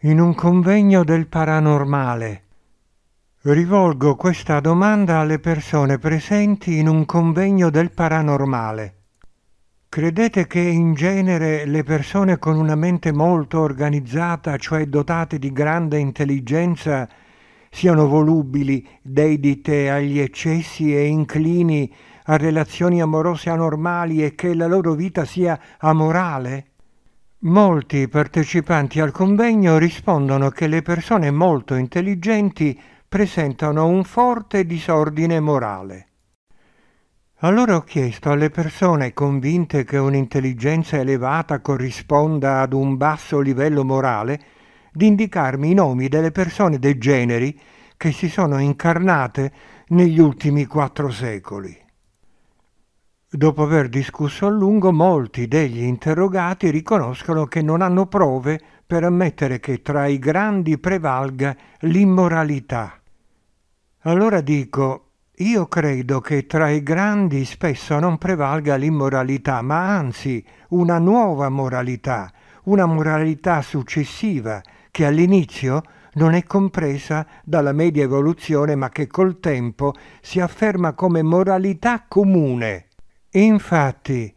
in un convegno del paranormale. Rivolgo questa domanda alle persone presenti in un convegno del paranormale. Credete che in genere le persone con una mente molto organizzata, cioè dotate di grande intelligenza, siano volubili, dedite agli eccessi e inclini a relazioni amorose anormali e che la loro vita sia amorale? Molti partecipanti al convegno rispondono che le persone molto intelligenti presentano un forte disordine morale. Allora ho chiesto alle persone convinte che un'intelligenza elevata corrisponda ad un basso livello morale di indicarmi i nomi delle persone degeneri che si sono incarnate negli ultimi quattro secoli. Dopo aver discusso a lungo, molti degli interrogati riconoscono che non hanno prove per ammettere che tra i grandi prevalga l'immoralità. Allora dico, io credo che tra i grandi spesso non prevalga l'immoralità, ma anzi una nuova moralità, una moralità successiva che all'inizio non è compresa dalla media evoluzione ma che col tempo si afferma come moralità comune Infatti,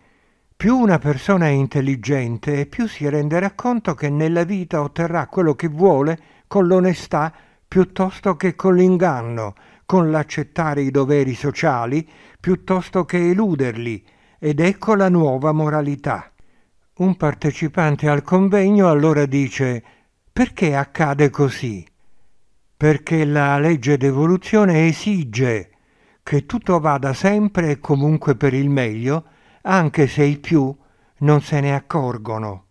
più una persona è intelligente, più si renderà conto che nella vita otterrà quello che vuole con l'onestà piuttosto che con l'inganno, con l'accettare i doveri sociali piuttosto che eluderli, ed ecco la nuova moralità. Un partecipante al convegno allora dice perché accade così? Perché la legge d'evoluzione esige che tutto vada sempre e comunque per il meglio, anche se i più non se ne accorgono.